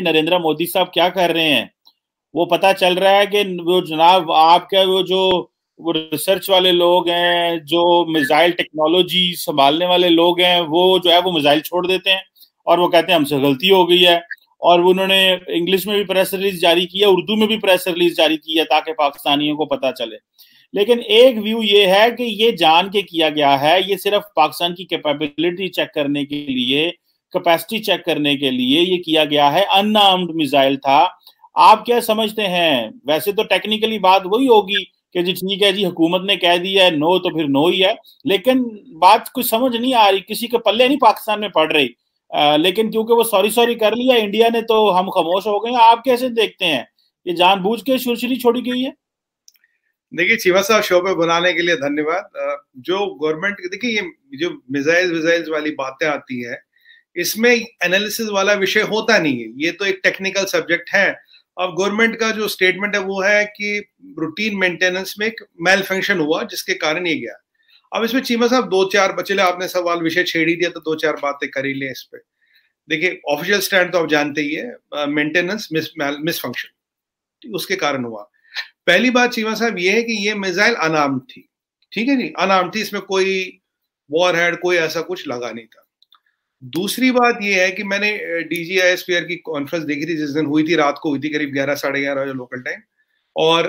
कि नरेंद्र मोदी साहब क्या कर रहे हैं वो पता चल रहा है कि वो जनाब आपका वो जो वो रिसर्च वाले लोग हैं जो मिसाइल टेक्नोलॉजी संभालने वाले लोग हैं वो जो है वो मिसाइल छोड़ देते हैं और वो कहते हैं हमसे गलती हो गई है और उन्होंने इंग्लिश में भी प्रेस रिलीज जारी की है उर्दू में भी प्रेस रिलीज जारी की है ताकि पाकिस्तानियों को पता चले लेकिन एक व्यू ये है कि ये जान के किया गया है ये सिर्फ पाकिस्तान की कैपेबिलिटी चेक करने के लिए कैपेसिटी चेक करने के लिए ये किया गया है अनआर्म्ड मिसाइल था आप क्या समझते हैं वैसे तो टेक्निकली बात वही होगी कि जी ठीक है जी हुकूमत ने कह दिया है नो तो फिर नो ही है लेकिन बात कुछ समझ नहीं आ रही किसी के पल्ले नहीं पाकिस्तान में पड़ रही आ, लेकिन क्योंकि वो सॉरी सॉरी कर लिया इंडिया ने तो हम खामोश हो गए आप कैसे देखते हैं ये जानबूझ के शुरशरी छोड़ी गई है देखिए चीमा साहब शो पे बुलाने के लिए धन्यवाद जो गवर्नमेंट देखिए ये जो मिसाइल विजाइल्स वाली बातें आती है इसमें एनालिसिस वाला विषय होता नहीं है ये तो एक टेक्निकल सब्जेक्ट है अब गवर्नमेंट का जो स्टेटमेंट है वो है कि रूटीन मेंटेनेंस में एक मेल फंक्शन हुआ जिसके कारण ये गया अब इसमें चीमा साहब दो चार बचले आपने सवाल विषय छेड़ ही दिया तो दो चार बातें कर ही लें इस पर देखिए ऑफिशियल स्टैंड तो आप जानते ही है मेंटेनेंस मिस फंक्शन उसके कारण हुआ पहली बात चीमा साहब ये है कि ये मिसाइल अनाम थी ठीक है जी अनाम थी इसमें कोई वॉर हेड कोई ऐसा कुछ लगा नहीं था दूसरी बात यह है कि मैंने डीजीआई की कॉन्फ्रेंस देखी थी जिस दिन हुई थी रात को हुई थी करीब ग्यारह साढ़े ग्यारह बजे लोकल टाइम और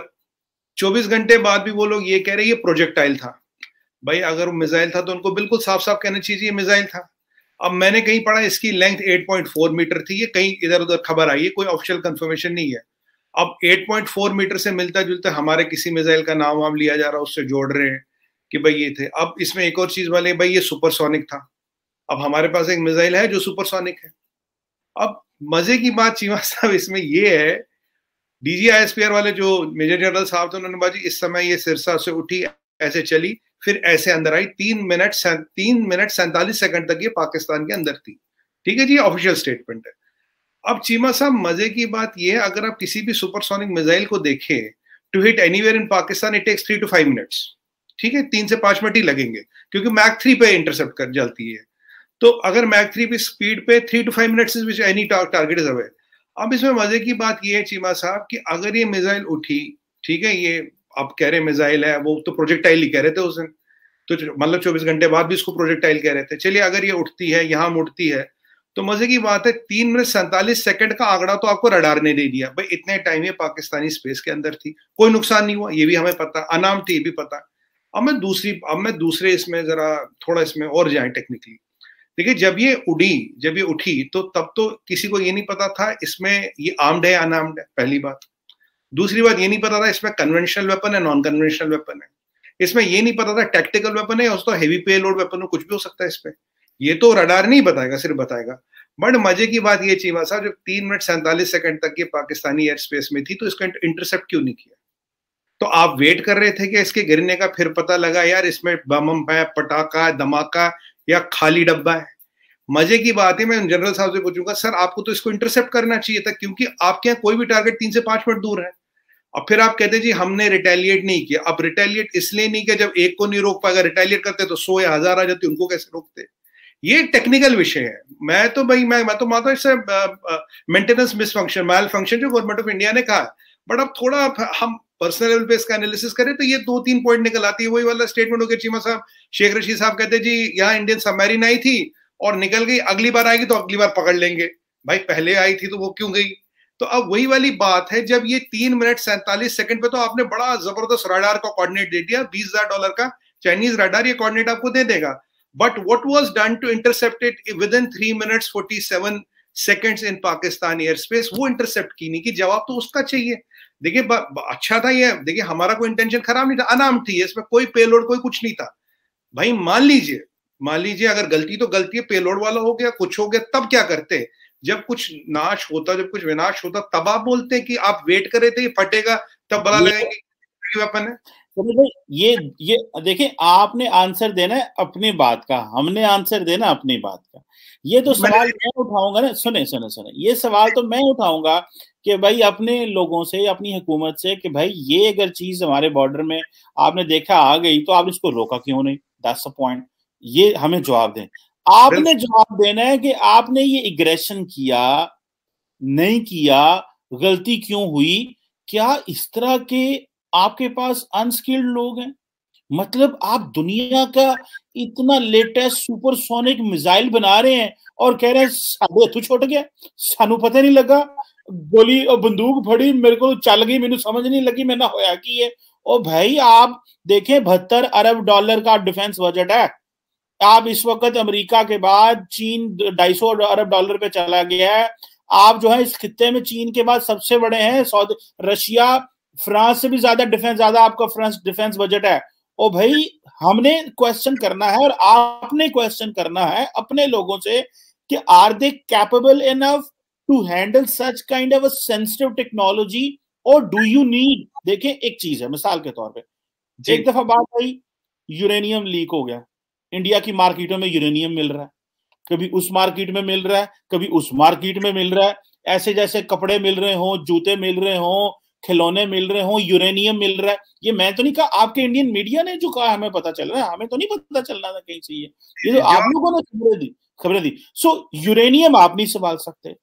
24 घंटे बाद भी वो लोग ये कह रहे ये प्रोजेक्टाइल था भाई अगर वो मिसाइल था तो उनको बिल्कुल साफ साफ कहना चाहिए ये मिसाइल था अब मैंने कहीं पढ़ा इसकी लेंथ 8.4 मीटर थी ये कहीं इधर उधर खबर आई है कोई ऑफिशियल कंफर्मेशन नहीं है अब 8.4 मीटर से मिलता जुलता हमारे किसी मिसाइल का नाम वाम लिया जा रहा है उससे जोड़ रहे हैं कि भाई ये थे अब इसमें एक और चीज वाले भाई ये सुपरसोनिक था अब हमारे पास एक मिसाइल है जो सुपरसोनिक है अब मजे की बात चीमा साहब इसमें ये है डीजी वाले जो मेजर जनरल साहब थे उन्होंने बाजी इस समय ये सिरसा से उठी ऐसे चली फिर ऐसे अंदर आई तीन मिनट तीन मिनट सैंतालीस सेकंड तक ये पाकिस्तान के अंदर थी ठीक है जी ऑफिशियल स्टेटमेंट है अब चीमा साहब मजे की बात यह है अगर आप किसी भी सुपरसोनिक मिसाइल को देखें to hit any in Pakistan it takes three to five minutes ठीक है तीन से पांच मिनट ही लगेंगे क्योंकि मैक थ्री पे इंटरसेप्ट कर जाती है तो अगर मैक थ्री पे स्पीड पे three to five minute any target is away अब इसमें मजे की बात यह है चीमा साहब कि अगर ये मिसाइल उठी ठीक है ये आप कह रहे मिसाइल है वो तो प्रोजेक्टाइल ही कह रहे थे उस दिन तो मतलब चौबीस घंटे बाद भी इसको प्रोजेक्टाइल कह रहे थे चलिए अगर ये उठती है यहाँ उठती है तो मजे की बात है तीन मिनट सैंतालीस सेकंड का आंकड़ा तो आपको रडार ने दे दिया भाई इतने टाइम ये पाकिस्तानी स्पेस के अंदर थी कोई नुकसान नहीं हुआ ये भी हमें पता अनाम थी तो ये भी पता अब मैं दूसरी अब मैं दूसरे इसमें जरा थोड़ा इसमें और जाए टेक्निकली देखिए जब ये उड़ी जब ये उठी तो तब तो किसी को ये नहीं पता था इसमें ये आर्म्ड है अनआर्म्ड है पहली बात दूसरी बात ये नहीं पता था इसमें कन्वेंशनल वेपन है नॉन कन्वेंशनल वेपन है इसमें ये नहीं पता था टैक्टिकल वेपन है उसको हैवी पे लोड वेपन कुछ भी हो सकता है इसमें ये तो रडार नहीं बताएगा सिर्फ बताएगा बट मजे की बात ये चीमा साहब जब तीन मिनट सैंतालीस सेकंड तक ये पाकिस्तानी एयर स्पेस में थी तो इसका इंटरसेप्ट क्यों नहीं किया तो आप वेट कर रहे थे कि इसके गिरने का फिर पता लगा यार इसमें बम है पटाखा धमाका या खाली डब्बा है मजे की बात है मैं जनरल साहब से पूछूंगा सर आपको तो इसको इंटरसेप्ट करना चाहिए था क्योंकि आपके यहाँ कोई भी टारगेट तीन से पांच मिनट दूर है अब फिर आप कहते जी हमने रिटेलिएट नहीं किया अब रिटेलिएट इसलिए नहीं किया जब एक को नहीं रोक पाएगा रिटेलिएट करते तो सौ या हजार आ जाते उनको कैसे रोकते ये टेक्निकल विषय है मैं तो भाई मैं मैं तो मानता हूँ मेंटेनेंस मिसफंक्शन माइल फंक्शन जो गवर्नमेंट ऑफ इंडिया ने कहा बट अब थोड़ा हम पर्सनल लेवल पे इसका एनालिसिस करें तो ये दो तीन पॉइंट निकल आती है वही वाला स्टेटमेंट हो गया चीमा साहब शेख रशीद साहब कहते जी यहाँ इंडियन सबमरीन आई थी और निकल गई अगली बार आएगी तो अगली बार पकड़ लेंगे भाई पहले आई थी तो वो क्यों गई तो अब वही वाली बात है जब ये तीन मिनट सैंतालीस सेकंड पे तो आपने बड़ा जबरदस्त राडार का कोऑर्डिनेट दे दिया बीस हजार डॉलर का चाइनीज राडार ये कोऑर्डिनेट आपको दे देगा but what was done to intercept it within three minutes forty seven seconds in Pakistan air space वो इंटरसेप्ट की नहीं कि जवाब तो उसका चाहिए देखिए अच्छा था ये देखिए हमारा कोई इंटेंशन खराब नहीं था अनाम थी इसमें कोई पेलोड कोई कुछ नहीं था भाई मान लीजिए मान लीजिए अगर गलती तो गलती है पेलोड वाला हो गया कुछ हो गया तब क्या करते जब कुछ नाश होता जब कुछ विनाश होता तब आप बोलते हैं कि आप वेट करे थे ये फटेगा तब बता लगेगा वेपन है तो ये ये देखिए आपने आंसर देना है अपनी बात का हमने आंसर देना अपनी बात का ये तो सवाल मैं उठाऊंगा ना सुने सुने सुने ये सवाल तो मैं उठाऊंगा कि भाई अपने लोगों से अपनी हुकूमत से कि भाई ये अगर चीज हमारे बॉर्डर में आपने देखा आ गई तो आपने इसको रोका क्यों नहीं दैट्स अ पॉइंट ये हमें जवाब दें आपने जवाब देना है कि आपने ये इग्रेशन किया नहीं किया गलती क्यों हुई क्या इस तरह के आपके पास अनस्किल्ड लोग हैं मतलब आप दुनिया का इतना लेटेस्ट सुपरसोनिक मिसाइल बना रहे हैं और कह रहे हैं तू गया सानू पता नहीं लगा ਗੋਲੀ बंदूक फड़ी मेरे को चल गई मेनू समझ नहीं लगी ਲੱਗੀ ਮੈਨਾਂ और भाई आप देखें बहत्तर अरब डॉलर का डिफेंस बजट है आप इस वक्त अमेरिका के बाद चीन ढाई सौ अरब डॉलर पे चला गया है आप जो है इस खत्ते में चीन के बाद सबसे बड़े हैं सऊदी रशिया फ्रांस से भी ज्यादा डिफेंस ज्यादा आपका फ्रांस डिफेंस बजट है और भाई हमने क्वेश्चन करना है और आपने क्वेश्चन करना है अपने लोगों से कि are they capable enough to handle such kind of a sensitive technology और डू यू नीड देखे एक चीज है मिसाल के तौर पे एक दफा बात आई यूरेनियम लीक हो गया इंडिया की मार्केटों में यूरेनियम मिल रहा है कभी उस मार्केट में मिल रहा है कभी उस मार्केट में मिल रहा है ऐसे जैसे कपड़े मिल रहे हो जूते मिल रहे हो खिलौने मिल रहे हो यूरेनियम मिल रहा है ये मैं तो नहीं कहा आपके इंडियन मीडिया ने जो कहा हमें पता चल रहा है हमें तो नहीं पता चल रहा था कहीं से ये ये तो आप लोगों ने खबरें दी खबरें दी सो so, यूरेनियम आप नहीं संभाल सकते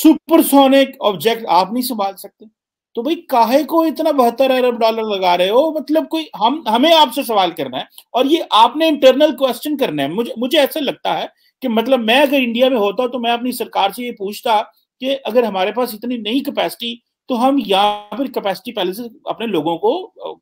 सुपरसोनिक ऑब्जेक्ट आप नहीं संभाल सकते तो भाई काहे को इतना बहत्तर अरब डॉलर लगा रहे हो मतलब कोई हम हमें आपसे सवाल करना है और ये आपने इंटरनल क्वेश्चन करना है मुझे मुझे ऐसा लगता है कि मतलब मैं अगर इंडिया में होता तो मैं अपनी सरकार से ये पूछता कि अगर हमारे पास इतनी नई कैपेसिटी तो हम यहाँ पर कैपेसिटी पहले से अपने लोगों को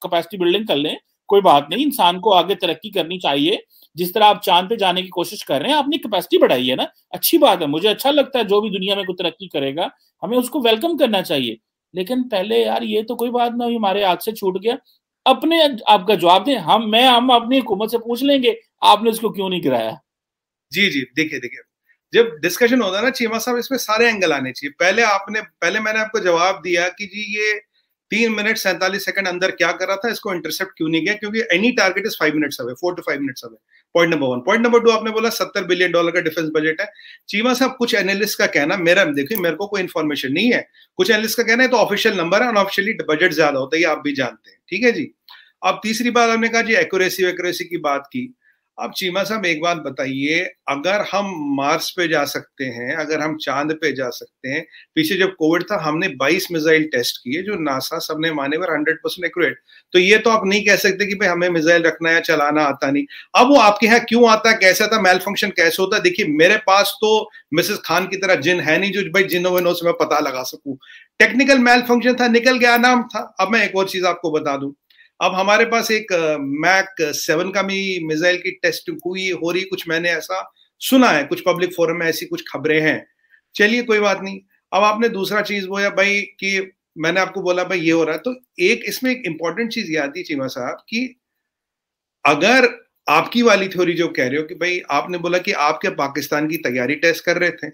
कैपेसिटी uh, बिल्डिंग कर लें कोई बात नहीं इंसान को आगे तरक्की करनी चाहिए जिस तरह आप चांद पे जाने की कोशिश कर रहे हैं आपने कैपेसिटी बढ़ाई है ना अच्छी बात है मुझे अच्छा लगता है जो भी दुनिया में कोई तरक्की करेगा हमें उसको वेलकम करना चाहिए लेकिन पहले यार ये तो कोई बात ना हुई हमारे हाथ से छूट गया अपने आपका जवाब दें हम मैं हम अपनी हुकूमत से पूछ लेंगे आपने उसको क्यों नहीं गिराया जी जी देखिए देखिए जब डिस्कशन होता है ना चीमा साहब इसमें सारे एंगल आने चाहिए पहले आपने पहले मैंने आपको जवाब दिया कि जी ये तीन मिनट सैंतालीस सेकंड अंदर क्या कर रहा था इसको इंटरसेप्ट क्यों नहीं किया क्योंकि any target is five minutes away four to five minutes away point number one point number two आपने बोला सत्तर बिलियन डॉलर का डिफेंस बजट है चीमा साहब कुछ एनालिस्ट का कहना मेरा देखिए मेरे को कोई इन्फॉर्मेशन नहीं है कुछ एनालिस्ट का कहना है तो ऑफिशियल नंबर है अनऑफिशियली बजट ज्यादा होता है ये आप भी जानते हैं ठीक है जी अब तीसरी बात आपने कहा जी एक्यूरेसी वेक्यूरेसी की बात की अब चीमा साहब एक बात बताइए अगर हम मार्स पे जा सकते हैं अगर हम चांद पे जा सकते हैं पीछे जब कोविड था हमने 22 मिसाइल टेस्ट किए जो नासा सबने माने पर 100 परसेंट एक्यूरेट तो ये तो आप नहीं कह सकते कि भाई हमें मिसाइल रखना या चलाना आता नहीं अब वो आपके यहाँ क्यों आता है कैसे आता मेल फंक्शन कैसे होता देखिए मेरे पास तो मिसेस खान की तरह जिन है नहीं जो भाई जिनों विनों से मैं पता लगा सकूं टेक्निकल मेल फंक्शन था निकल गया नाम था अब मैं एक और चीज आपको बता दूं अब हमारे पास एक मैक सेवन का भी मिसाइल की टेस्ट हुई हो रही कुछ मैंने ऐसा सुना है कुछ पब्लिक फोरम में ऐसी कुछ खबरें हैं चलिए कोई बात नहीं अब आपने दूसरा चीज बोला भाई कि मैंने आपको बोला भाई ये हो रहा है तो एक इसमें एक इंपॉर्टेंट चीज ये आती है चीमा साहब कि अगर आपकी वाली थ्योरी जो कह रहे हो कि भाई आपने बोला कि आपके पाकिस्तान की तैयारी टेस्ट कर रहे थे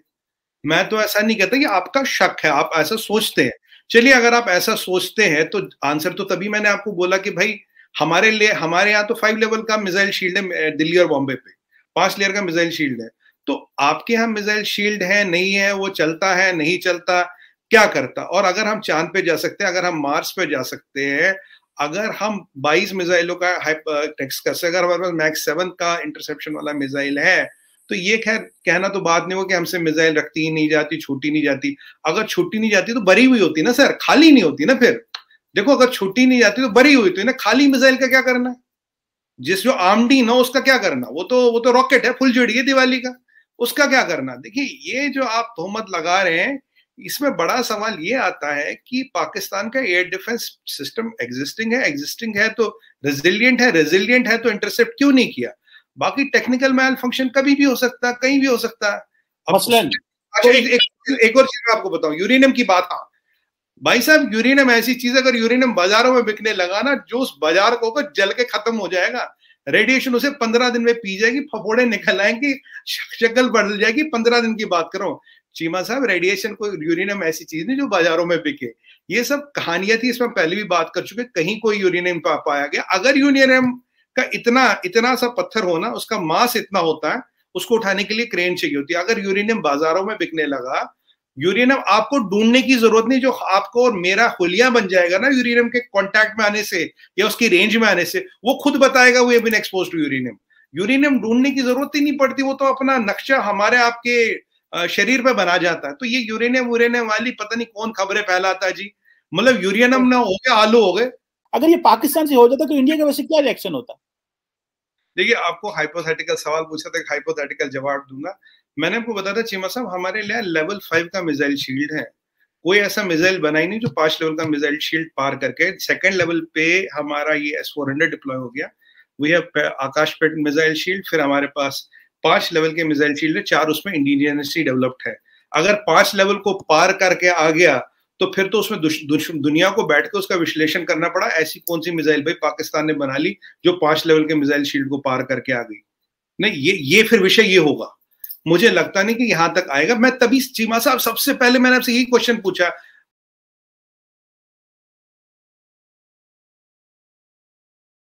मैं तो ऐसा नहीं कहता कि आपका शक है आप ऐसा सोचते हैं चलिए अगर आप ऐसा सोचते हैं तो आंसर तो तभी मैंने आपको बोला कि भाई हमारे लिए हमारे यहाँ तो फाइव लेवल का मिसाइल शील्ड है दिल्ली और बॉम्बे पे पांच लेयर का मिसाइल शील्ड है तो आपके यहाँ मिसाइल शील्ड है नहीं है वो चलता है नहीं चलता क्या करता और अगर हम चांद पे जा सकते हैं अगर हम मार्स पे जा सकते हैं अगर हम 22 मिसाइलों का टेक्स कर सकते अगर हमारे पास मैक्स सेवन का इंटरसेप्शन वाला मिसाइल है तो ये खैर कहना तो बात नहीं हो कि हमसे मिसाइल रखती ही नहीं जाती छूटी नहीं जाती अगर छूटी नहीं जाती तो बरी हुई होती ना सर खाली नहीं होती ना फिर देखो अगर छूटी नहीं जाती तो बरी हुई होती ना खाली मिसाइल का क्या करना है जिस जो आमडी ना उसका क्या करना वो तो वो तो रॉकेट है फुल जुड़ी है दिवाली का उसका क्या करना देखिए ये जो आप तोहमत लगा रहे हैं इसमें बड़ा सवाल ये आता है कि पाकिस्तान का एयर डिफेंस सिस्टम एग्जिस्टिंग है एग्जिस्टिंग है तो रेजिलियंट है रेजिलियंट है तो इंटरसेप्ट क्यों नहीं किया बाकी टेक्निकल मैल फंक्शन कभी भी हो सकता है कहीं भी हो सकता है अच्छा तो एक, एक, और चीज आपको बताऊं यूरेनियम की बात हाँ भाई साहब यूरेनियम ऐसी चीज अगर यूरेनियम बाजारों में बिकने लगा ना जो उस बाजार को जल के खत्म हो जाएगा रेडिएशन उसे पंद्रह दिन में पी जाएगी फफोड़े निकल आएंगे शक्ल बदल जाएगी पंद्रह दिन की बात करो चीमा साहब रेडिएशन को यूरेनियम ऐसी चीज नहीं जो बाजारों में बिके ये सब कहानियां थी इसमें पहले भी बात कर चुके कहीं कोई यूरेनियम पाया गया अगर यूरेनियम का इतना इतना सा पत्थर होना उसका मास इतना होता है उसको उठाने के लिए क्रेन चाहिए होती है अगर यूरेनियम बाजारों में बिकने लगा यूरेनियम आपको ढूंढने की जरूरत नहीं जो आपको और मेरा होलिया बन जाएगा ना यूरेनियम के कॉन्टैक्ट में आने से या उसकी रेंज में आने से वो खुद बताएगा वो been exposed to uranium uranium ढूंढने की जरूरत ही नहीं पड़ती वो तो अपना नक्शा हमारे आपके शरीर पर बना जाता है तो ये यूरेनियम यूरेनियम वाली पता नहीं कौन खबरें फैलाता जी मतलब यूरेनियम ना हो गया आलू हो गए अगर ये पाकिस्तान से हो जाता तो इंडिया के वैसे क्या रिएक्शन होता देखिए आपको हाइपोथेटिकल सवाल पूछा था तो हाइपोथेटिकल जवाब दूंगा मैंने आपको बताया था चीमा साहब हमारे लिए लेवल फाइव का मिसाइल शील्ड है कोई ऐसा मिसाइल बना ही नहीं जो पांच लेवल का मिसाइल शील्ड पार करके सेकेंड लेवल पे हमारा ये एस फोर हंड्रेड डिप्लॉय हो गया वी हैव आकाश पेट मिसाइल शील्ड फिर हमारे पास पांच लेवल के मिसाइल शील्ड है चार उसमें इंडिजिनियसली डेवलप्ड है अगर पांच लेवल को पार करके आ गया तो फिर तो उसमें दुश, दुनिया को बैठ के उसका विश्लेषण करना पड़ा ऐसी कौन सी मिसाइल भाई पाकिस्तान ने बना ली जो पांच लेवल के मिसाइल शील्ड को पार करके आ गई नहीं ये ये फिर विषय ये होगा मुझे लगता नहीं कि यहां तक आएगा मैं तभी चीमा साहब सबसे पहले मैंने आपसे यही क्वेश्चन पूछा